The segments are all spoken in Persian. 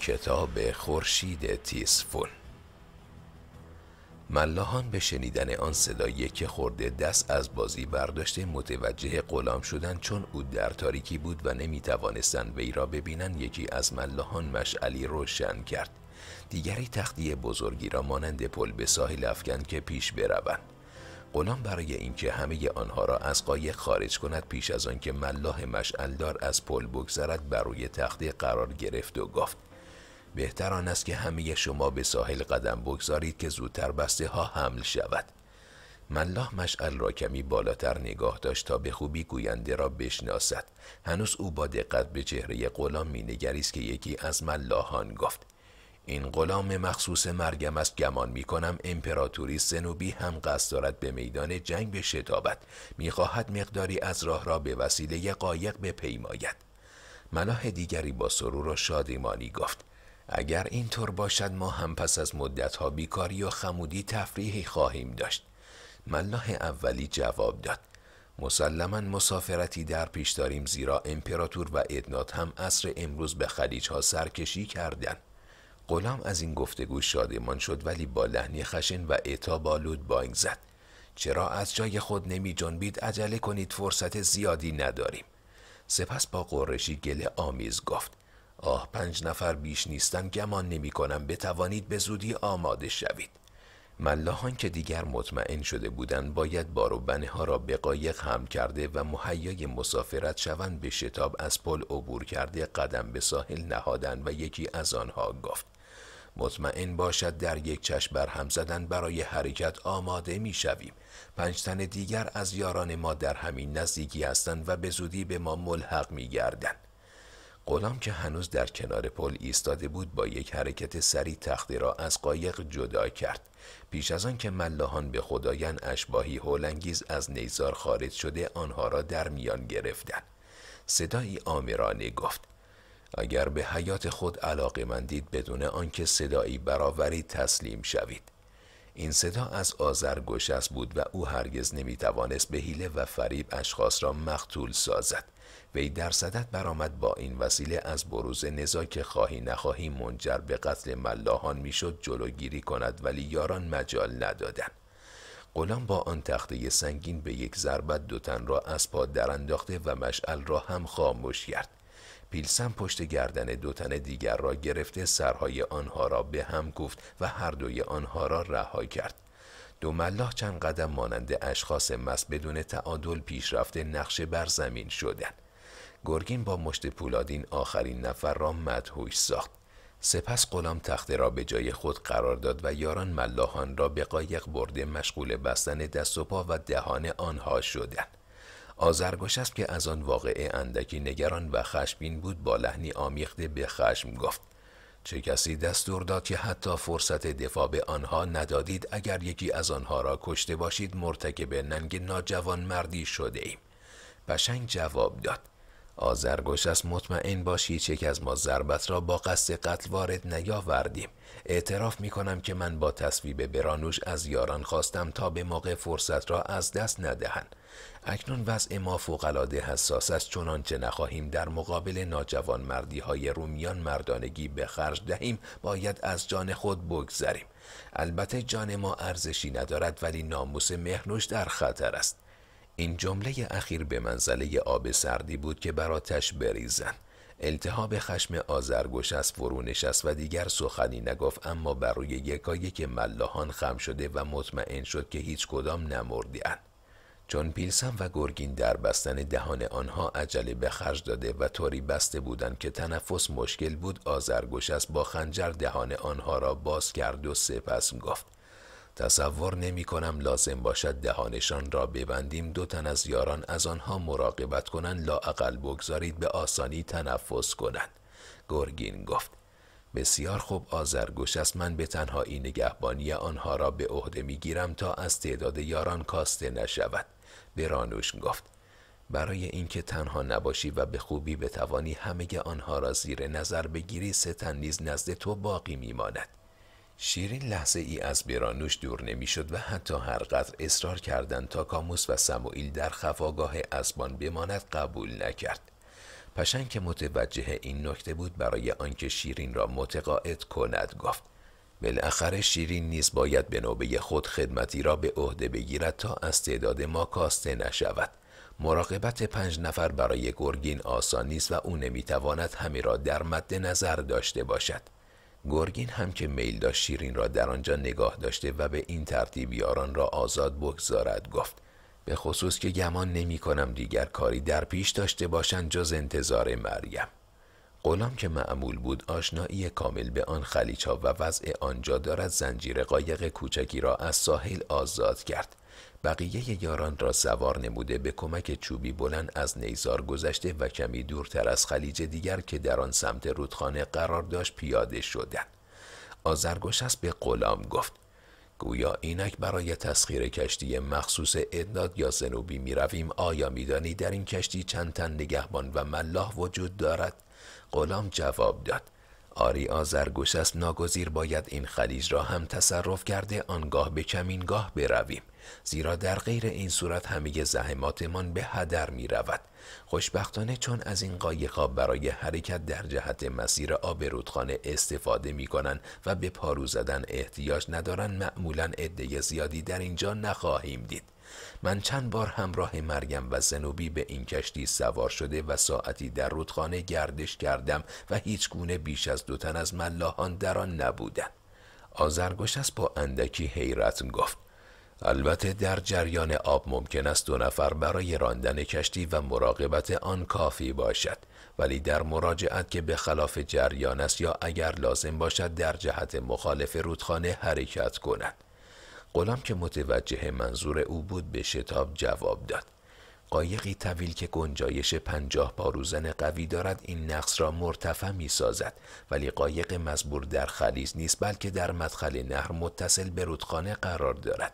کتاب خورشید تیسفون ملاحان به شنیدن آن صدایی که خورده دست از بازی برداشته متوجه غلام شدن چون او در تاریکی بود و نمی توانستند وی را ببینند یکی از ملاحان مشعلی روشن کرد دیگری تختی بزرگی را مانند پل به ساحل افکن که پیش بروند غلام برای اینکه همه آنها را از قایق خارج کند پیش از آنکه ملاح مشعلدار از پل بگذرد بر روی تخته قرار گرفت و گفت بهتر آن است که همه شما به ساحل قدم بگذارید که زودتر بسته ها حمل شود ملاح مشعل را کمی بالاتر نگاه داشت تا به خوبی گوینده را بشناسد هنوز او با دقت به چهره غلام مینگریست که یکی از ملاحان گفت این غلام مخصوص مرگم است گمان می کنم امپراتوری سنوبی هم قصد دارد به میدان جنگ به شتابت میخواهد مقداری از راه را به وسیله قایق بپیماید ملاح دیگری با سرور و شادمانی گفت اگر اینطور باشد ما هم پس از مدتها بیکاری و خمودی تفریحی خواهیم داشت ملاح اولی جواب داد مسلما مسافرتی در پیش داریم زیرا امپراتور و ادنات هم عصر امروز به خلیج ها سرکشی کردند غلام از این گفتگو شادمان شد ولی با لحنی خشن و بالود بانگ زد چرا از جای خود نمی جنبید عجله کنید فرصت زیادی نداریم سپس با قرشی گله آمیز گفت آه پنج نفر بیش نیستن گمان نمی کنم بتوانید به زودی آماده شوید ملاحان که دیگر مطمئن شده بودند باید بار و بنه ها را به قایق هم کرده و مهیای مسافرت شوند به شتاب از پل عبور کرده قدم به ساحل نهادند و یکی از آنها گفت مطمئن باشد در یک چشم بر هم زدن برای حرکت آماده می شویم. پنج تن دیگر از یاران ما در همین نزدیکی هستند و به زودی به ما ملحق می گردند. غلام که هنوز در کنار پل ایستاده بود با یک حرکت سری تختی را از قایق جدا کرد پیش از آن که ملاحان به خدایان اشباهی هولانگیز از نیزار خارج شده آنها را در میان گرفتند صدایی آمرانه گفت اگر به حیات خود علاقه مندید بدون آنکه صدایی برآورید تسلیم شوید این صدا از گشست بود و او هرگز نمی توانست به حیله و فریب اشخاص را مقتول سازد وی در صدت برآمد با این وسیله از بروز نزا که خواهی نخواهی منجر به قتل ملاحان میشد جلوگیری کند ولی یاران مجال ندادند غلام با آن تخته سنگین به یک ضربت دوتن را از پا درانداخته و مشعل را هم خاموش کرد پیلسن پشت گردن دو تن دیگر را گرفته سرهای آنها را به هم گفت و هر دوی آنها را رها کرد دو ملاح چند قدم مانند اشخاص مس بدون تعادل پیش رفته نقشه بر زمین شدند گرگین با مشت پولادین آخرین نفر را مدهوش ساخت سپس غلام تخته را به جای خود قرار داد و یاران ملاحان را به قایق برده مشغول بستن دست و پا و دهان آنها شدند آزرگوش است که از آن واقعه اندکی نگران و خشمین بود با لحنی آمیخته به خشم گفت چه کسی دستور داد که حتی فرصت دفاع به آنها ندادید اگر یکی از آنها را کشته باشید مرتکب ننگ ناجوان مردی شده ایم. جواب داد آزرگوش است مطمئن باش هیچ یک از ما ضربت را با قصد قتل وارد نیاوردیم اعتراف می کنم که من با تصویب برانوش از یاران خواستم تا به موقع فرصت را از دست ندهند اکنون وضع ما فوقالعاده حساس است چنانچه نخواهیم در مقابل ناجوان مردی های رومیان مردانگی به خرج دهیم باید از جان خود بگذریم البته جان ما ارزشی ندارد ولی ناموس مهنوش در خطر است این جمله اخیر به منزله آب سردی بود که براتش بریزن التهاب خشم آزرگوش از فرو نشست و دیگر سخنی نگفت اما بر یکایی که ملاحان خم شده و مطمئن شد که هیچ کدام نمردیان چون پیلسن و گرگین در بستن دهان آنها عجله به خرج داده و طوری بسته بودند که تنفس مشکل بود آزرگوش از با خنجر دهان آنها را باز کرد و سپس گفت تصور نمی کنم لازم باشد دهانشان را ببندیم دو تن از یاران از آنها مراقبت کنند لااقل بگذارید به آسانی تنفس کنند گرگین گفت بسیار خوب آزرگوش است من به تنهایی نگهبانی آنها را به عهده می گیرم تا از تعداد یاران کاسته نشود برانوش گفت برای اینکه تنها نباشی و به خوبی بتوانی همه آنها را زیر نظر بگیری ستن نیز نزد تو باقی میماند شیرین لحظه ای از برانوش دور نمیشد و حتی هر قدر اصرار کردند تا کاموس و سموئیل در خفاگاه اسبان بماند قبول نکرد پشن که متوجه این نکته بود برای آنکه شیرین را متقاعد کند گفت بالاخره شیرین نیز باید به نوبه خود خدمتی را به عهده بگیرد تا از تعداد ما کاسته نشود مراقبت پنج نفر برای گرگین آسان نیست و او نمیتواند همه را در مد نظر داشته باشد گرگین هم که میل داشت شیرین را در آنجا نگاه داشته و به این ترتیب یاران را آزاد بگذارد گفت به خصوص که گمان نمی کنم دیگر کاری در پیش داشته باشند جز انتظار مریم غلام که معمول بود آشنایی کامل به آن خلیچ و وضع آنجا دارد زنجیر قایق کوچکی را از ساحل آزاد کرد بقیه یاران را سوار نموده به کمک چوبی بلند از نیزار گذشته و کمی دورتر از خلیج دیگر که در آن سمت رودخانه قرار داشت پیاده شدند است به غلام گفت گویا اینک برای تسخیر کشتی مخصوص ادناد یا زنوبی می رویم آیا میدانی در این کشتی چند تن نگهبان و ملاح وجود دارد غلام جواب داد آری است ناگزیر باید این خلیج را هم تصرف کرده آنگاه به کمینگاه برویم زیرا در غیر این صورت همه زحماتمان به هدر می رود. خوشبختانه چون از این قایقا برای حرکت در جهت مسیر آب رودخانه استفاده می کنند و به پارو زدن احتیاج ندارند. معمولا عده زیادی در اینجا نخواهیم دید. من چند بار همراه مریم و زنوبی به این کشتی سوار شده و ساعتی در رودخانه گردش کردم و هیچ گونه بیش از دو تن از ملاحان در آن نبودند. آزرگوش از با اندکی حیرت گفت البته در جریان آب ممکن است دو نفر برای راندن کشتی و مراقبت آن کافی باشد ولی در مراجعت که به خلاف جریان است یا اگر لازم باشد در جهت مخالف رودخانه حرکت کند قلم که متوجه منظور او بود به شتاب جواب داد قایقی طویل که گنجایش پنجاه پاروزن قوی دارد این نقص را مرتفع می سازد ولی قایق مزبور در خلیز نیست بلکه در مدخل نهر متصل به رودخانه قرار دارد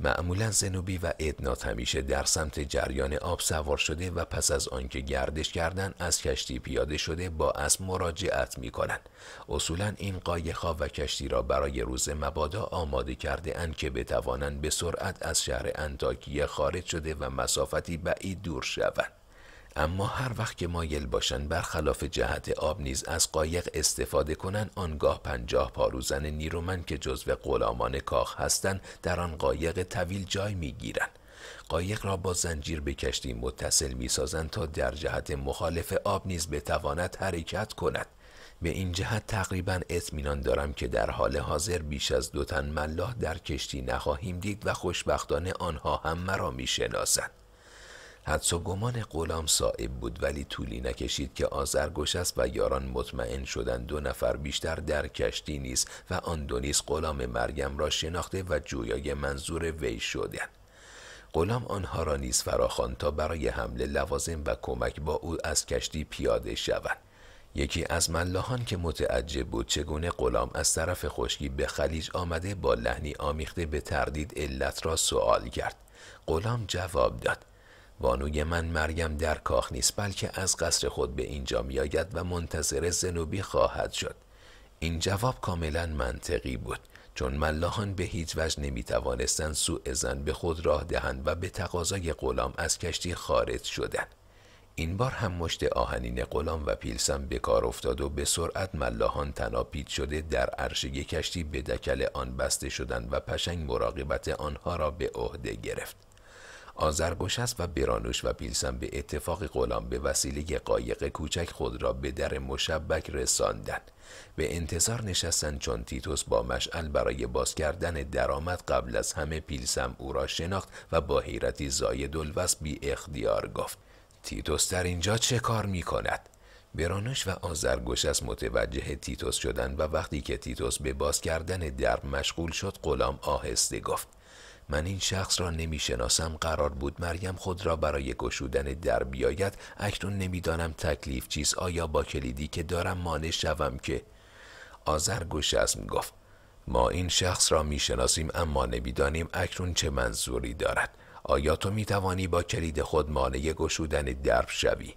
معمولا زنوبی و ادنات همیشه در سمت جریان آب سوار شده و پس از آنکه گردش کردن از کشتی پیاده شده با از مراجعت می کنند. اصولا این قایقها و کشتی را برای روز مبادا آماده کرده اند که بتوانند به سرعت از شهر انتاکیه خارج شده و مسافتی بعید دور شوند. اما هر وقت که مایل باشند برخلاف جهت آب نیز از قایق استفاده کنند آنگاه پنجاه پاروزن نیرومند که جزو غلامان کاخ هستند در آن قایق طویل جای میگیرند قایق را با زنجیر به کشتی متصل میسازند تا در جهت مخالف آب نیز بتواند حرکت کند به این جهت تقریبا اطمینان دارم که در حال حاضر بیش از دو تن ملاح در کشتی نخواهیم دید و خوشبختانه آنها هم مرا میشناسند حدس و گمان غلام صاحب بود ولی طولی نکشید که آزرگوش است و یاران مطمئن شدند دو نفر بیشتر در کشتی نیست و آن دو نیز غلام مریم را شناخته و جویای منظور وی شدند غلام آنها را نیز فراخواند تا برای حمله لوازم و کمک با او از کشتی پیاده شوند یکی از ملاحان که متعجب بود چگونه غلام از طرف خشکی به خلیج آمده با لحنی آمیخته به تردید علت را سوال کرد غلام جواب داد بانوی من مریم در کاخ نیست بلکه از قصر خود به اینجا میآید و منتظر زنوبی خواهد شد این جواب کاملا منطقی بود چون ملاحان به هیچ وجه نمی توانستند سوء زن به خود راه دهند و به تقاضای غلام از کشتی خارج شدند این بار هم مشت آهنین غلام و پیلسم به کار افتاد و به سرعت ملاحان تناپید شده در عرشه کشتی به دکل آن بسته شدند و پشنگ مراقبت آنها را به عهده گرفت است و برانوش و پیلسن به اتفاق غلام به وسیله قایق کوچک خود را به در مشبک رساندند به انتظار نشستند چون تیتوس با مشعل برای باز کردن درآمد قبل از همه پیلسم او را شناخت و با حیرتی زاید الوس بی اختیار گفت تیتوس در اینجا چه کار می کند؟ برانوش و از متوجه تیتوس شدند و وقتی که تیتوس به باز کردن در مشغول شد غلام آهسته گفت من این شخص را شناسم قرار بود مریم خود را برای گشودن در بیاید اکنون نمیدانم تکلیف چیز آیا با کلیدی که دارم مانع شوم که آذر می گفت ما این شخص را میشناسیم اما نمیدانیم اکنون چه منظوری دارد آیا تو می توانی با کلید خود مانع گشودن درب شوی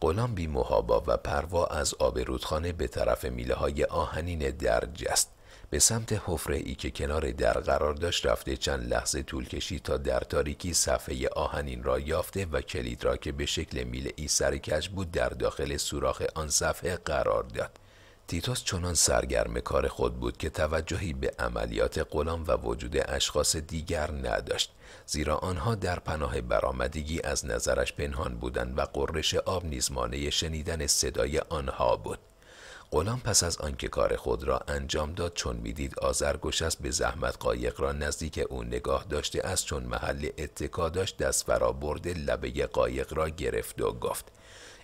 غلام بی محابا و پروا از آب رودخانه به طرف میله های آهنین درج است به سمت حفره ای که کنار در قرار داشت رفته چند لحظه طول کشید تا در تاریکی صفحه آهنین را یافته و کلید را که به شکل میل ای سرکش بود در داخل سوراخ آن صفحه قرار داد. تیتوس چنان سرگرم کار خود بود که توجهی به عملیات غلام و وجود اشخاص دیگر نداشت زیرا آنها در پناه برآمدگی از نظرش پنهان بودند و قررش آب نیز مانع شنیدن صدای آنها بود غلام پس از آنکه کار خود را انجام داد چون میدید آزرگوش است به زحمت قایق را نزدیک او نگاه داشته است چون محل اتکا داشت دست فرا برده لبه قایق را گرفت و گفت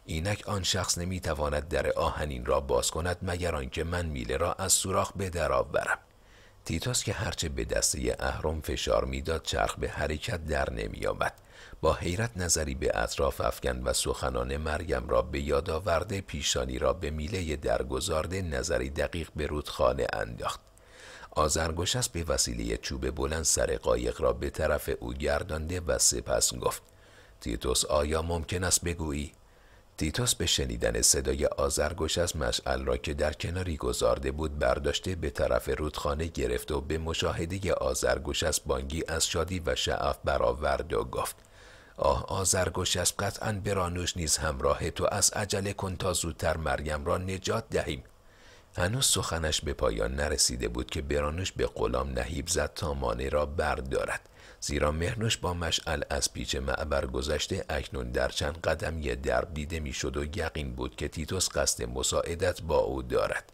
اینک آن شخص نمیتواند در آهنین را باز کند مگر آنکه من میله را از سوراخ به درآورم. تیتوس که هرچه به دسته اهرم فشار میداد چرخ به حرکت در نمیآمد با حیرت نظری به اطراف افکن و سخنان مریم را به یاد آورده پیشانی را به میله درگذارده نظری دقیق به رودخانه انداخت است به وسیله چوب بلند سر قایق را به طرف او گردانده و سپس گفت تیتوس آیا ممکن است بگویی تیتوس به شنیدن صدای آزرگوش از مشعل را که در کناری گذارده بود برداشته به طرف رودخانه گرفت و به مشاهده آزرگوش از بانگی از شادی و شعف برآورد و گفت آه آزرگوش از قطعا برانوش نیز همراه تو از عجله کن تا زودتر مریم را نجات دهیم هنوز سخنش به پایان نرسیده بود که برانوش به غلام نهیب زد تا مانع را بردارد زیرا مهرنوش با مشعل از پیچ معبر گذشته اکنون در چند قدمی درب دیده میشد و یقین بود که تیتوس قصد مساعدت با او دارد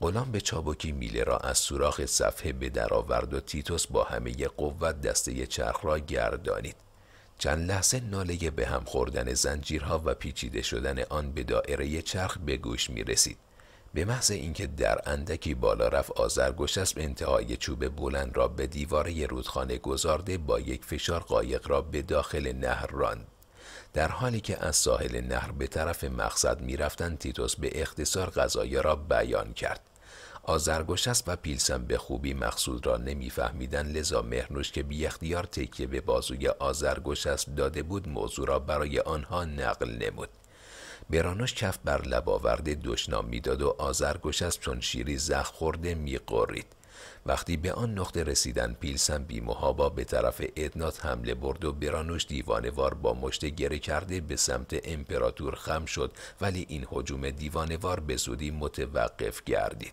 غلام به چابکی میله را از سوراخ صفحه به درآورد و تیتوس با همه قوت دسته چرخ را گردانید چند لحظه ناله به هم خوردن زنجیرها و پیچیده شدن آن به دائره چرخ به گوش می رسید. به محض اینکه در اندکی بالا رفت آزرگشسب انتهای چوب بلند را به دیواره رودخانه گذارده با یک فشار قایق را به داخل نهر راند در حالی که از ساحل نهر به طرف مقصد میرفتند تیتوس به اختصار غذایه را بیان کرد آزرگشسب و پیلسن به خوبی مقصود را نمیفهمیدند لذا مهرنوش که بی اختیار تکیه به بازوی آزرگشسب داده بود موضوع را برای آنها نقل نمود برانوش کف بر لب آورده دشنام میداد و آزرگوش از چون شیری زخ خورده میقرید وقتی به آن نقطه رسیدن پیلسن بی محابا به طرف ادنات حمله برد و برانوش دیوانوار با مشت گره کرده به سمت امپراتور خم شد ولی این حجوم دیوانوار به زودی متوقف گردید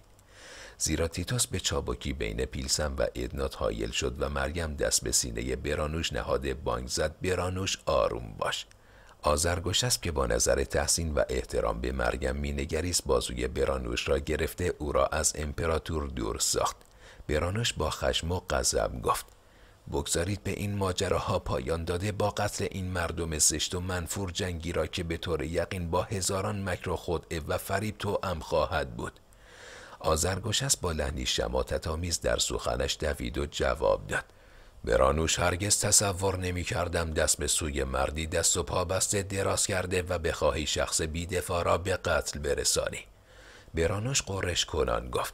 زیرا تیتوس به چابکی بین پیلسن و ادنات حایل شد و مریم دست به سینه برانوش نهاده بانگ زد برانوش آروم باش آزرگوش است که با نظر تحسین و احترام به مریم مینگریست بازوی برانوش را گرفته او را از امپراتور دور ساخت برانوش با خشم و غضب گفت بگذارید به این ماجراها پایان داده با قتل این مردم زشت و منفور جنگی را که به طور یقین با هزاران مکر خود و فریب تو ام خواهد بود آزرگوش است با لحنی شماتت آمیز در سخنش دوید و جواب داد برانوش هرگز تصور نمی کردم دست به سوی مردی دست و پا بسته دراز کرده و بخواهی شخص بیدفاع را به قتل برسانی برانوش قرش کنان گفت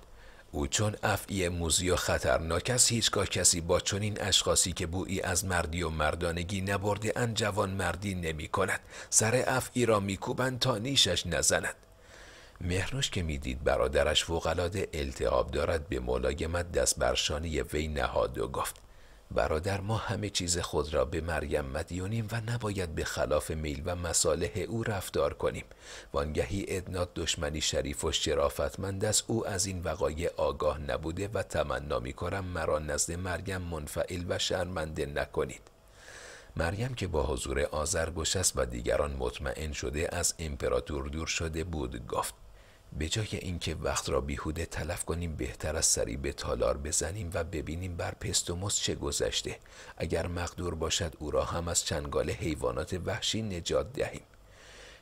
او چون افعی موزی و خطرناک است هیچگاه کسی با چنین اشخاصی که بویی از مردی و مردانگی نبرده ان جوان مردی نمی کند سر افعی را میکوبند تا نیشش نزند مهرنوش که میدید برادرش فوقالعاده التهاب دارد به ملایمت دست برشانی وی نهاد و گفت برادر ما همه چیز خود را به مریم مدیونیم و نباید به خلاف میل و مصالح او رفتار کنیم وانگهی ادنات دشمنی شریف و شرافتمند است او از این وقایع آگاه نبوده و تمنا میکنم مرا نزد مریم منفعل و شرمنده نکنید مریم که با حضور آزرگوش است و دیگران مطمئن شده از امپراتور دور شده بود گفت به جای اینکه وقت را بیهوده تلف کنیم بهتر از سری به تالار بزنیم و ببینیم بر پستوموس چه گذشته اگر مقدور باشد او را هم از چنگال حیوانات وحشی نجات دهیم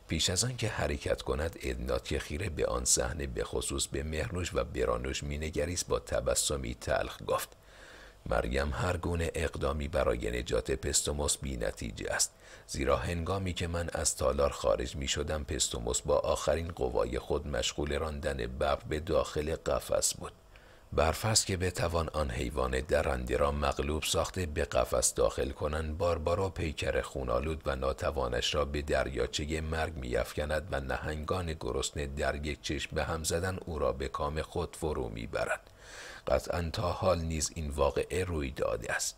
پیش از آن که حرکت کند ادنات که خیره به آن صحنه به خصوص به مهرنوش و برانوش مینگریست با تبسمی تلخ گفت مریم هر گونه اقدامی برای نجات پستوموس بی نتیجه است زیرا هنگامی که من از تالار خارج می شدم پستوموس با آخرین قوای خود مشغول راندن ببر به داخل قفس بود برفس که بتوان آن حیوان درنده را مغلوب ساخته به قفس داخل کنند باربارا پیکر خونالود و ناتوانش را به دریاچه مرگ میافکند و نهنگان گرسنه در یک چشم به هم زدن او را به کام خود فرو میبرد قطعا تا حال نیز این واقعه روی داده است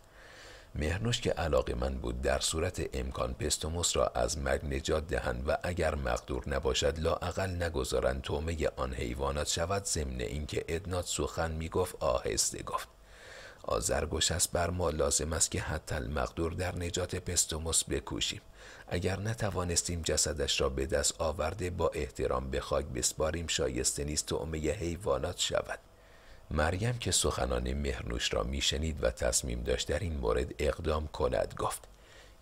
مهرنوش که علاقه من بود در صورت امکان پستوموس را از مرگ نجات دهند و اگر مقدور نباشد لااقل نگذارند تومه آن حیوانات شود ضمن اینکه ادنات سخن میگفت آهسته گفت آزرگوش است بر ما لازم است که حتی المقدور در نجات پستوموس بکوشیم اگر نتوانستیم جسدش را به دست آورده با احترام به خاک بسپاریم شایسته نیست تومه حیوانات شود مریم که سخنان مهرنوش را میشنید و تصمیم داشت در این مورد اقدام کند گفت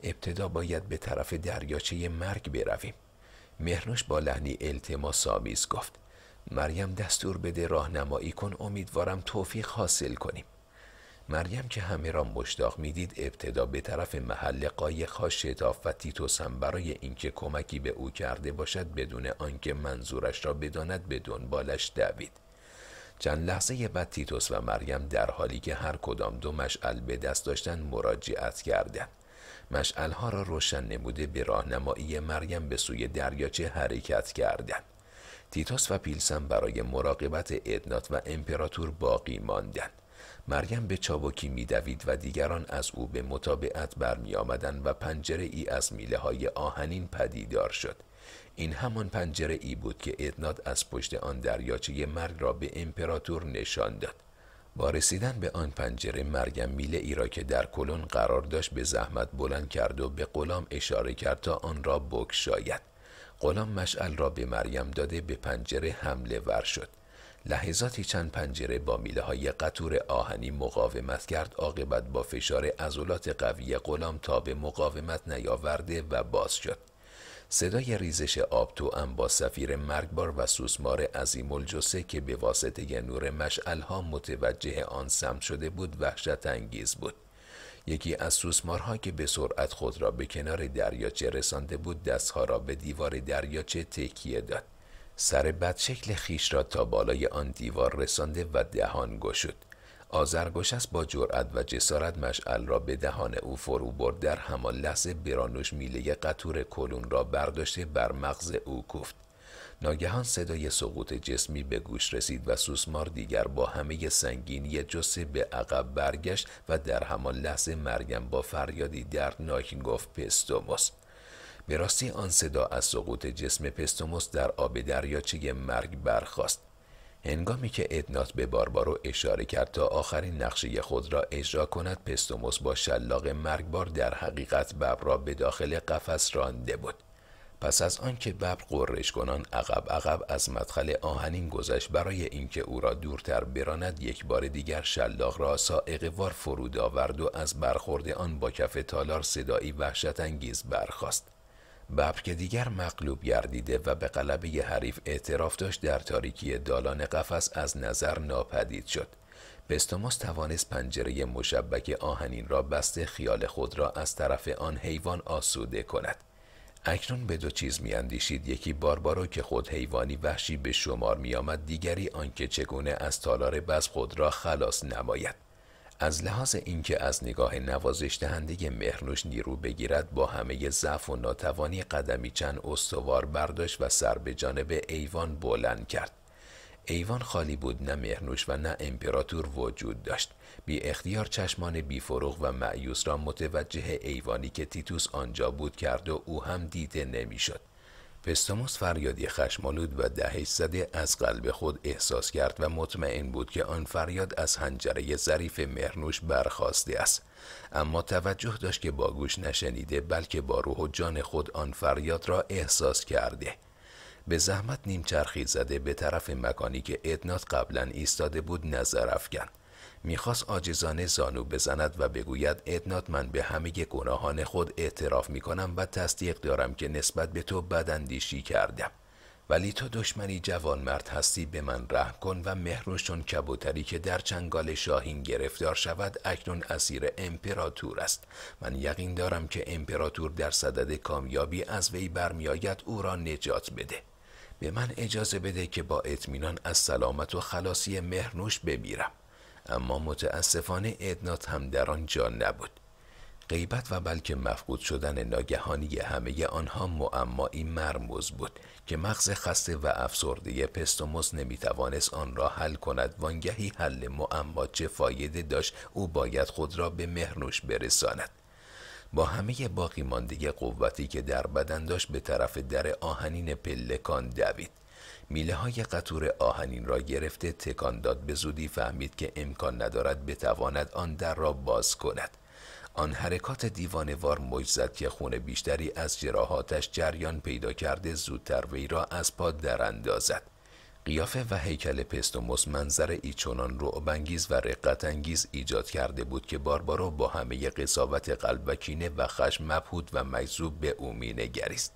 ابتدا باید به طرف دریاچه مرگ برویم مهرنوش با لحنی التماس آمیز گفت مریم دستور بده راهنمایی کن امیدوارم توفیق حاصل کنیم مریم که همه را مشتاق میدید ابتدا به طرف محل قایقها شتاف و تیتوس هم برای اینکه کمکی به او کرده باشد بدون آنکه منظورش را بداند به دنبالش دوید چند لحظه بعد تیتوس و مریم در حالی که هر کدام دو مشعل به دست داشتن مراجعت کردند. مشعلها را روشن نموده به راهنمایی مریم به سوی دریاچه حرکت کردند. تیتوس و پیلسن برای مراقبت ادنات و امپراتور باقی ماندند. مریم به چابکی میدوید و دیگران از او به مطابقت برمی و پنجره ای از میله های آهنین پدیدار شد. این همان پنجره ای بود که ادناد از پشت آن دریاچه مرگ را به امپراتور نشان داد با رسیدن به آن پنجره مریم میله ای را که در کلون قرار داشت به زحمت بلند کرد و به غلام اشاره کرد تا آن را بکشاید غلام مشعل را به مریم داده به پنجره حمله ور شد لحظاتی چند پنجره با میله های قطور آهنی مقاومت کرد عاقبت با فشار عضلات قوی غلام تا به مقاومت نیاورده و باز شد صدای ریزش آب تو ام با سفیر مرگبار و سوسمار عظیم الجسه که به واسطه نور مشعلها متوجه آن سمت شده بود وحشت انگیز بود. یکی از سوسمارها که به سرعت خود را به کنار دریاچه رسانده بود دستها را به دیوار دریاچه تکیه داد. سر بدشکل خیش را تا بالای آن دیوار رسانده و دهان گشود. آزرگشست با جرأت و جسارت مشعل را به دهان او فرو برد در همان لحظه برانوش میله قطور کلون را برداشته بر مغز او کوفت ناگهان صدای سقوط جسمی به گوش رسید و سوسمار دیگر با همه سنگینی جسه به عقب برگشت و در همان لحظه مرگم با فریادی دردناک گفت پستوموس به راستی آن صدا از سقوط جسم پستوموس در آب دریاچه مرگ برخاست هنگامی که ادنات به باربارو اشاره کرد تا آخرین نقشه خود را اجرا کند پستوموس با شلاق مرگبار در حقیقت ببر را به داخل قفس رانده بود پس از آنکه ببر قررش کنان عقب عقب از مدخل آهنین گذشت برای اینکه او را دورتر براند یک بار دیگر شلاق را سائق وار فرود آورد و از برخورد آن با کف تالار صدایی وحشت انگیز برخاست ببر که دیگر مغلوب گردیده و به غلبه حریف اعتراف داشت در تاریکی دالان قفس از نظر ناپدید شد پستوموس توانست پنجره مشبک آهنین را بسته خیال خود را از طرف آن حیوان آسوده کند اکنون به دو چیز میاندیشید یکی باربارو که خود حیوانی وحشی به شمار میآمد دیگری آنکه چگونه از تالار بس خود را خلاص نماید از لحاظ اینکه از نگاه نوازش دهنده مهرنوش نیرو بگیرد با همه ضعف و ناتوانی قدمی چند استوار برداشت و سر به جانب ایوان بلند کرد ایوان خالی بود نه مهرنوش و نه امپراتور وجود داشت بی اختیار چشمان بی فروغ و معیوس را متوجه ایوانی که تیتوس آنجا بود کرد و او هم دیده نمیشد پستاموس فریادی خشمالود و دهش زده از قلب خود احساس کرد و مطمئن بود که آن فریاد از حنجره ظریف مهرنوش برخواسته است اما توجه داشت که با گوش نشنیده بلکه با روح و جان خود آن فریاد را احساس کرده به زحمت نیمچرخی زده به طرف مکانی که ادنات قبلا ایستاده بود نظر افکند میخواست آجزانه زانو بزند و بگوید ادنات من به همه گناهان خود اعتراف میکنم و تصدیق دارم که نسبت به تو بداندیشی کردم ولی تو دشمنی جوان مرد هستی به من رحم کن و چون کبوتری که در چنگال شاهین گرفتار شود اکنون اسیر امپراتور است من یقین دارم که امپراتور در صدد کامیابی از وی برمیآید او را نجات بده به من اجازه بده که با اطمینان از سلامت و خلاصی مهرنوش بمیرم اما متاسفانه ادنات هم در آنجا نبود غیبت و بلکه مفقود شدن ناگهانی همه آنها معمایی مرموز بود که مغز خسته و افسرده پستوموس نمیتوانست آن را حل کند وانگهی حل معما چه فایده داشت او باید خود را به مهرنوش برساند با همه باقی مانده قوتی که در بدن داشت به طرف در آهنین پلکان دوید میله های قطور آهنین را گرفته تکان داد به زودی فهمید که امکان ندارد بتواند آن در را باز کند آن حرکات دیوانوار موج که خون بیشتری از جراحاتش جریان پیدا کرده زودتر وی را از پا دراندازد قیافه و هیکل پستوموس منظر ایچونان رعبانگیز و رقتانگیز ایجاد کرده بود که باربارو با همه قصاوت قلب و خشم مبهود و مجذوب به او مینگریست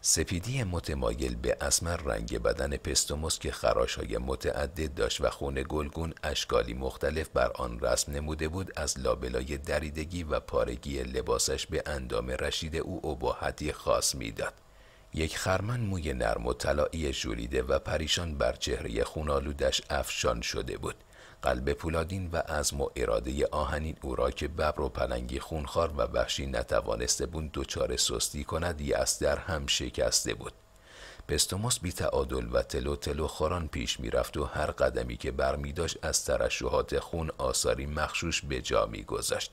سپیدی متمایل به اسمر رنگ بدن پستوموس که خراش های متعدد داشت و خون گلگون اشکالی مختلف بر آن رسم نموده بود از لابلای دریدگی و پارگی لباسش به اندام رشید او عباحتی خاص میداد. یک خرمن موی نرم و طلایی ژولیده و پریشان بر چهره خونالودش افشان شده بود. قلب پولادین و از و اراده آهنین او را که ببر و پلنگی خونخوار و وحشی نتوانسته بود دچار سستی کند از در هم شکسته بود پستوموس بی تعادل و تلو تلو خوران پیش میرفت و هر قدمی که بر می داشت از ترشوهات خون آثاری مخشوش به جا می گذاشت.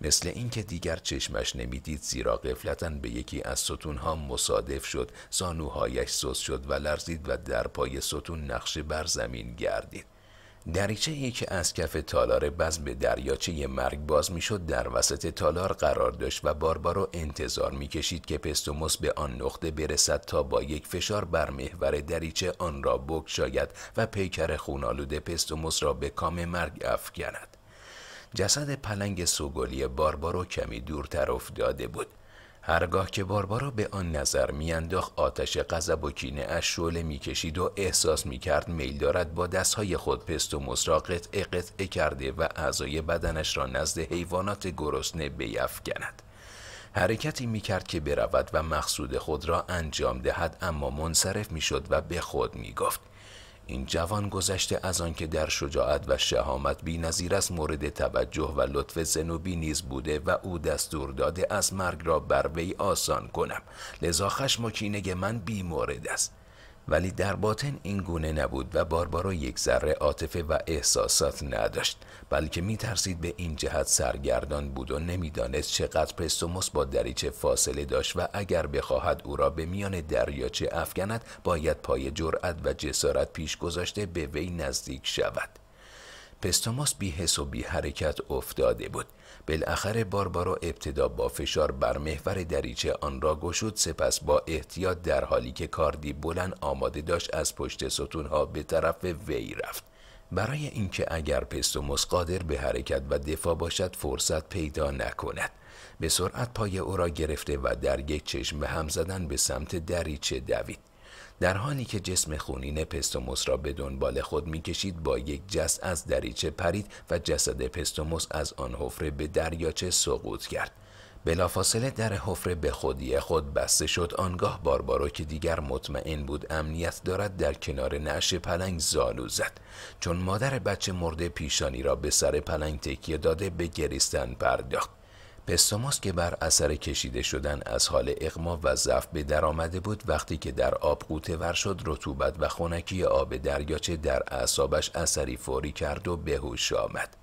مثل اینکه دیگر چشمش نمیدید زیرا قفلتا به یکی از ستونها مصادف شد زانوهایش سوز شد و لرزید و در پای ستون نقشه بر زمین گردید دریچه ای که از کف تالار بز به دریاچه مرگ باز میشد در وسط تالار قرار داشت و باربارو انتظار میکشید که پستوموس به آن نقطه برسد تا با یک فشار بر محور دریچه آن را بکشاید و پیکر خونالود پستوموس را به کام مرگ افکند جسد پلنگ سوگلی باربارو کمی دورتر افتاده بود هرگاه که باربارا به آن نظر میانداخت آتش غضب و کینه اش شعله میکشید و احساس میکرد میل دارد با دستهای خود پست و مسرا قطعه قطعه کرده و اعضای بدنش را نزد حیوانات گرسنه بیفکند حرکتی میکرد که برود و مقصود خود را انجام دهد اما منصرف میشد و به خود میگفت این جوان گذشته از آنکه در شجاعت و شهامت نظیر از مورد توجه و لطف زنوبی نیز بوده و او دستور داده از مرگ را بر وی آسان کنم لذا خشم و من بی مورد است ولی در باطن این گونه نبود و باربارا یک ذره عاطفه و احساسات نداشت بلکه ترسید به این جهت سرگردان بود و نمیدانست چقدر پستوموس با دریچه فاصله داشت و اگر بخواهد او را به میان دریاچه افکند باید پای جرأت و جسارت پیش گذاشته به وی نزدیک شود پستوماس بی حس و بی حرکت افتاده بود بالاخره باربارا ابتدا با فشار بر محور دریچه آن را گشود سپس با احتیاط در حالی که کاردی بلند آماده داشت از پشت ستونها به طرف وی رفت برای اینکه اگر پستوموس قادر به حرکت و دفاع باشد فرصت پیدا نکند به سرعت پای او را گرفته و در یک چشم به هم زدن به سمت دریچه دوید در حالی که جسم خونین پستوموس را به دنبال خود کشید با یک جس از دریچه پرید و جسد پستوموس از آن حفره به دریاچه سقوط کرد بلافاصله در حفره به خودی خود بسته شد آنگاه باربارو که دیگر مطمئن بود امنیت دارد در کنار نعش پلنگ زالو زد چون مادر بچه مرده پیشانی را به سر پلنگ تکیه داده به گریستن پرداخت پستوماس که بر اثر کشیده شدن از حال اقما و ضعف به در آمده بود وقتی که در آب قوطه ور شد رطوبت و خنکی آب دریاچه در اعصابش اثری فوری کرد و بهوش آمد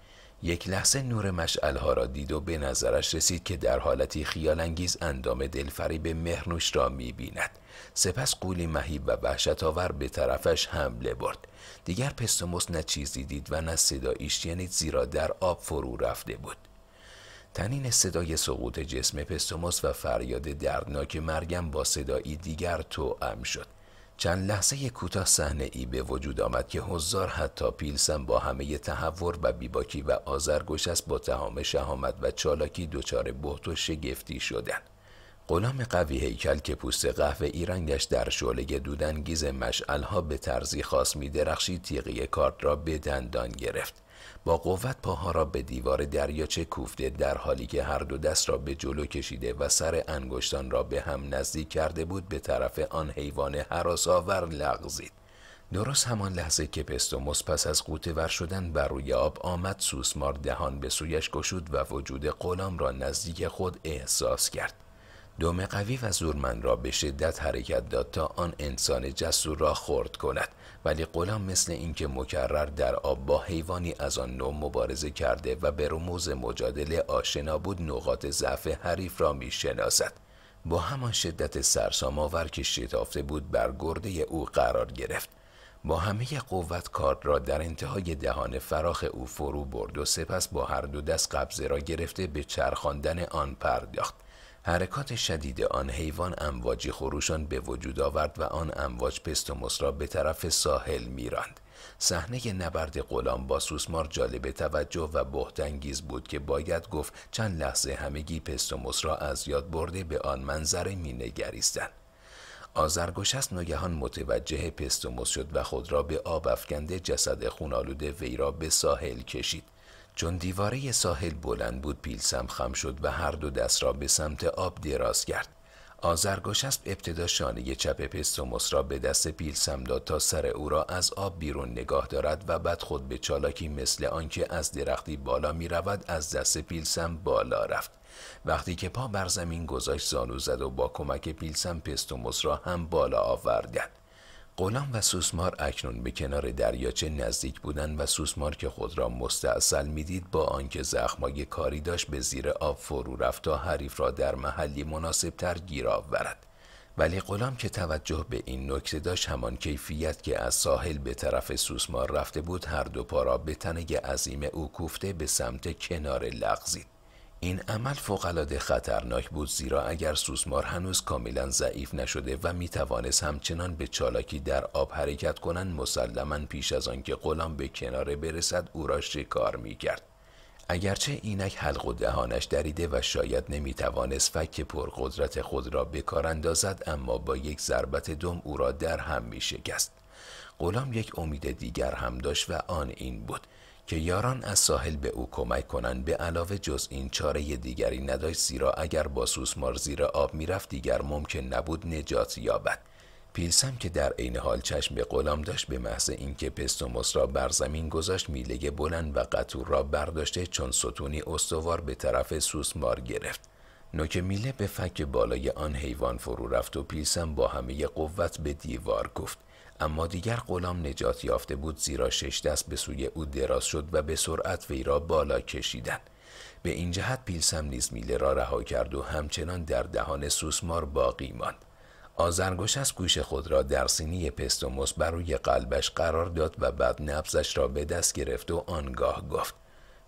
یک لحظه نور مشعلها را دید و به نظرش رسید که در حالتی خیالانگیز اندام به مهرنوش را میبیند سپس قولی مهیب و آور به طرفش حمله برد دیگر پستوموس نه چیزی دید و نه صدایی شنید یعنی زیرا در آب فرو رفته بود تنین صدای سقوط جسم پستوموس و فریاد دردناک مرگم با صدایی دیگر توأم شد چند لحظه کوتاه صحنه ای به وجود آمد که هزار حتی پیلسن با همه تحور و بیباکی و است با تهام شهامت و چالاکی دوچار بهت و شگفتی شدن. غلام قوی هیکل که پوست قهوه ای رنگش در شعله دودنگیز مشعلها به ترزی خاص می درخشی تیغی کارت را به دندان گرفت با قوت پاها را به دیوار دریاچه کوفته در حالی که هر دو دست را به جلو کشیده و سر انگشتان را به هم نزدیک کرده بود به طرف آن حیوان حراساور لغزید درست همان لحظه که پستوموس پس از ور شدن بر روی آب آمد سوسمار دهان به سویش گشود و وجود غلام را نزدیک خود احساس کرد دم قوی و زورمن را به شدت حرکت داد تا آن انسان جسور را خرد کند ولی غلام مثل اینکه مکرر در آب با حیوانی از آن نوع مبارزه کرده و به رموز مجادله آشنا بود نقاط ضعف حریف را می شناسد. با همان شدت سرسام آور که شتافته بود بر گرده او قرار گرفت با همه قوت کارد را در انتهای دهان فراخ او فرو برد و سپس با هر دو دست قبضه را گرفته به چرخاندن آن پرداخت حرکات شدید آن حیوان امواج خروشان به وجود آورد و آن امواج پستوموس را به طرف ساحل میراند صحنه نبرد غلام با سوسمار جالب توجه و بهتانگیز بود که باید گفت چند لحظه همگی پستوموس را از یاد برده به آن منظره مینگریستند آزرگوشست ناگهان متوجه پستوموس شد و خود را به آب افکنده جسد خونالود وی را به ساحل کشید چون دیواره ساحل بلند بود پیلسم خم شد و هر دو دست را به سمت آب دراز کرد آزرگوشسب ابتدا شانه چپ پستوموس را به دست پیلسم داد تا سر او را از آب بیرون نگاه دارد و بعد خود به چالاکی مثل آنکه از درختی بالا می رود از دست پیلسم بالا رفت وقتی که پا بر زمین گذاشت زانو زد و با کمک پیلسم پستوموس را هم بالا آورد. قلام و سوسمار اکنون به کنار دریاچه نزدیک بودند و سوسمار که خود را مستاصل میدید با آنکه زخمای کاری داشت به زیر آب فرو رفت تا حریف را در محلی مناسبتر گیر آورد ولی غلام که توجه به این نکته داشت همان کیفیت که از ساحل به طرف سوسمار رفته بود هر دو پا را به تنگ عظیم او کوفته به سمت کنار لغزید این عمل فوقالعاده خطرناک بود زیرا اگر سوسمار هنوز کاملا ضعیف نشده و می توانست همچنان به چالاکی در آب حرکت کنند مسلما پیش از آنکه غلام به کناره برسد او را شکار می کرد. اگرچه اینک حلق و دهانش دریده و شاید نمیتوانست فک پرقدرت خود را کار اندازد اما با یک ضربت دم او را در هم می شکست. غلام یک امید دیگر هم داشت و آن این بود که یاران از ساحل به او کمک کنند به علاوه جز این چاره دیگری نداشت زیرا اگر با سوسمار زیر آب میرفت دیگر ممکن نبود نجات یابد پیلسم که در عین حال چشم به غلام داشت به محض اینکه پستوموس را بر زمین گذاشت میله بلند و قطور را برداشته چون ستونی استوار به طرف سوسمار گرفت نوک میله به فک بالای آن حیوان فرو رفت و پیلسم با همه قوت به دیوار گفت اما دیگر غلام نجات یافته بود زیرا شش دست به سوی او دراز شد و به سرعت وی را بالا کشیدن به این جهت پیلسم نیز میله را رها کرد و همچنان در دهان سوسمار باقی ماند آزرگوش از گوش خود را در سینی پستوموس بر روی قلبش قرار داد و بعد نبزش را به دست گرفت و آنگاه گفت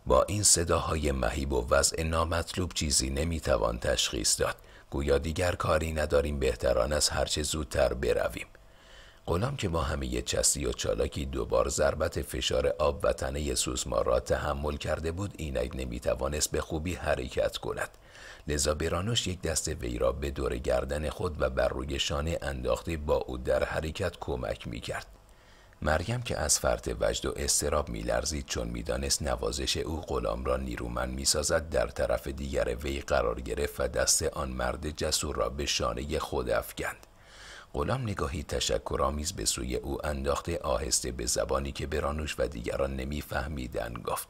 با این صداهای مهیب و وضع نامطلوب چیزی نمیتوان تشخیص داد گویا دیگر کاری نداریم بهتران از هرچه زودتر برویم قلام که با همه چستی و چالاکی دوبار ضربت فشار آب و تنه سوسمار را تحمل کرده بود اینک توانست به خوبی حرکت کند لذا برانوش یک دست وی را به دور گردن خود و بر روی شانه انداخته با او در حرکت کمک می کرد. مریم که از فرط وجد و استراب لرزید چون میدانست نوازش او غلام را می میسازد در طرف دیگر وی قرار گرفت و دست آن مرد جسور را به شانه خود افکند غلام نگاهی تشکرآمیز به سوی او انداخته آهسته به زبانی که برانوش و دیگران نمیفهمیدند گفت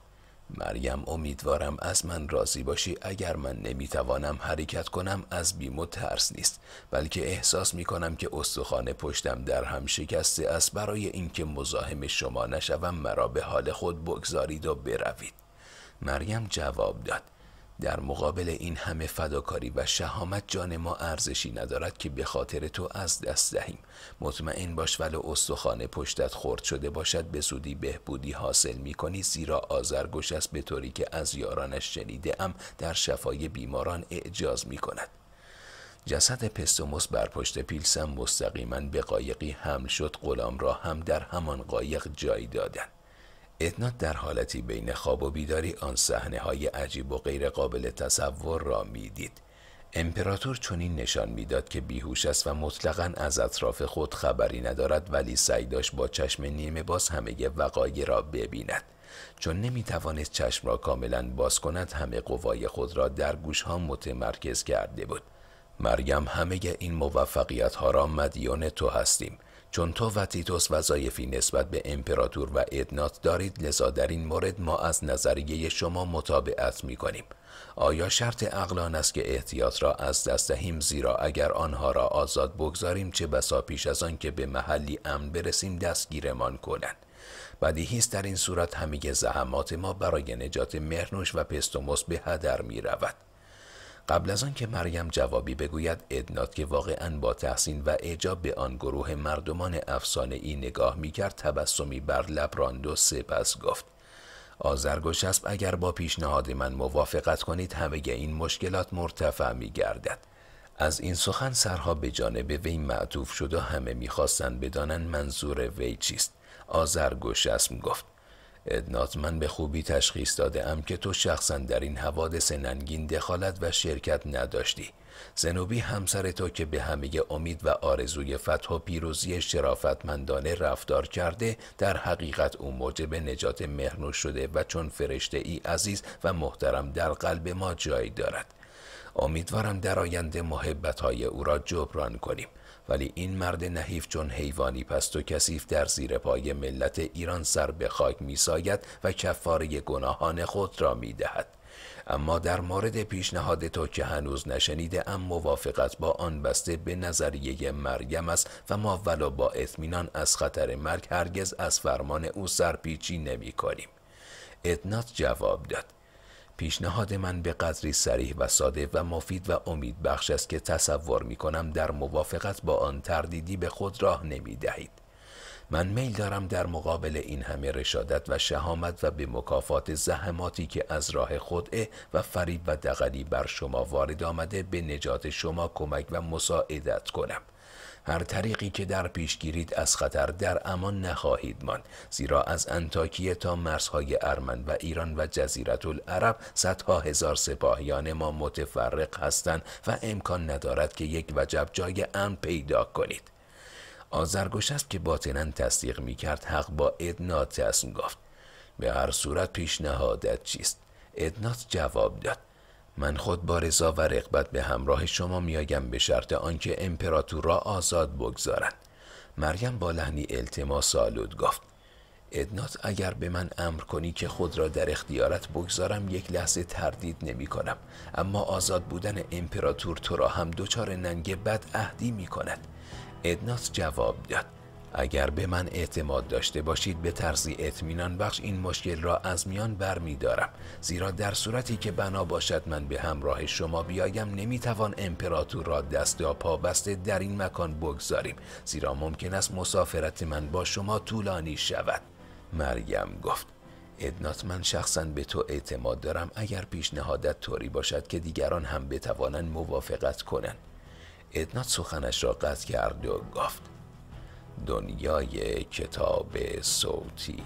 مریم امیدوارم از من راضی باشی اگر من نمیتوانم حرکت کنم از بیم و ترس نیست بلکه احساس میکنم که استخوان پشتم در هم شکسته است برای اینکه مزاحم شما نشوم مرا به حال خود بگذارید و بروید مریم جواب داد در مقابل این همه فداکاری و شهامت جان ما ارزشی ندارد که به خاطر تو از دست دهیم مطمئن باش ولو استخانه پشتت خورد شده باشد به سودی بهبودی حاصل می کنی زیرا آزرگوش است به طوری که از یارانش شنیده ام در شفای بیماران اعجاز می کند جسد پستوموس بر پشت پیلسم مستقیما به قایقی حمل شد غلام را هم در همان قایق جای دادند ادنا در حالتی بین خواب و بیداری آن صحنه های عجیب و غیر قابل تصور را میدید. امپراتور چنین نشان میداد که بیهوش است و مطلقا از اطراف خود خبری ندارد ولی سعی داشت با چشم نیمه باز همه وقایع را ببیند چون نمی توانست چشم را کاملا باز کند همه قوای خود را در گوش ها متمرکز کرده بود مریم همه این موفقیت ها را مدیون تو هستیم چون تو و تیتوس وظایفی نسبت به امپراتور و ادنات دارید لذا در این مورد ما از نظریه شما مطابقت می کنیم. آیا شرط اقلان است که احتیاط را از دست دهیم زیرا اگر آنها را آزاد بگذاریم چه بسا پیش از آن که به محلی امن برسیم دستگیرمان کنند بدیهی است در این صورت همه زحمات ما برای نجات مرنوش و پستوموس به هدر می رود قبل از آن که مریم جوابی بگوید ادنات که واقعا با تحسین و اعجاب به آن گروه مردمان افسانه ای نگاه کرد تبسمی بر لب راند و سپس گفت آزرگوش اگر با پیشنهاد من موافقت کنید همه این مشکلات مرتفع می گردد. از این سخن سرها به جانب وی معطوف شد و همه میخواستند بدانند منظور وی چیست آزرگوشسم گفت ادنات من به خوبی تشخیص داده ام که تو شخصا در این حوادث ننگین دخالت و شرکت نداشتی زنوبی همسر تو که به همه امید و آرزوی فتح و پیروزی شرافتمندانه رفتار کرده در حقیقت او موجب نجات مهنوش شده و چون فرشته ای عزیز و محترم در قلب ما جای دارد امیدوارم در آینده محبت های او را جبران کنیم ولی این مرد نحیف چون حیوانی پست و کثیف در زیر پای ملت ایران سر به خاک میساید و کفاره گناهان خود را میدهد اما در مورد پیشنهاد تو که هنوز نشنیده ام موافقت با آن بسته به نظریه مریم است و ما ولو با اطمینان از خطر مرگ هرگز از فرمان او سرپیچی نمی کنیم ادنات جواب داد پیشنهاد من به قدری سریح و ساده و مفید و امید بخش است که تصور می کنم در موافقت با آن تردیدی به خود راه نمی دهید. من میل دارم در مقابل این همه رشادت و شهامت و به مکافات زحماتی که از راه خوده و فریب و دقلی بر شما وارد آمده به نجات شما کمک و مساعدت کنم هر طریقی که در پیش گیرید از خطر در امان نخواهید ماند زیرا از انتاکیه تا مرزهای ارمن و ایران و جزیرت العرب صدها هزار سپاهیان ما متفرق هستند و امکان ندارد که یک وجب جای امن پیدا کنید آزرگوش است که باطنا تصدیق می کرد حق با ادنات تصمیم گفت به هر صورت پیشنهادت چیست ادنات جواب داد من خود با رضا و رقبت به همراه شما میآیم به شرط آنکه امپراتور را آزاد بگذارند مریم با لحنی التماس آلود گفت ادنات اگر به من امر کنی که خود را در اختیارت بگذارم یک لحظه تردید نمی کنم اما آزاد بودن امپراتور تو را هم دچار ننگ بد اهدی می کند ادنات جواب داد اگر به من اعتماد داشته باشید به طرزی اطمینان بخش این مشکل را از میان بر دارم. زیرا در صورتی که بنا باشد من به همراه شما بیایم نمیتوان امپراتور را دست یا پا بسته در این مکان بگذاریم زیرا ممکن است مسافرت من با شما طولانی شود مریم گفت ادنات من شخصا به تو اعتماد دارم اگر پیشنهادت طوری باشد که دیگران هم بتوانند موافقت کنند ادنات سخنش را قطع کرد و گفت دنیای کتاب صوتی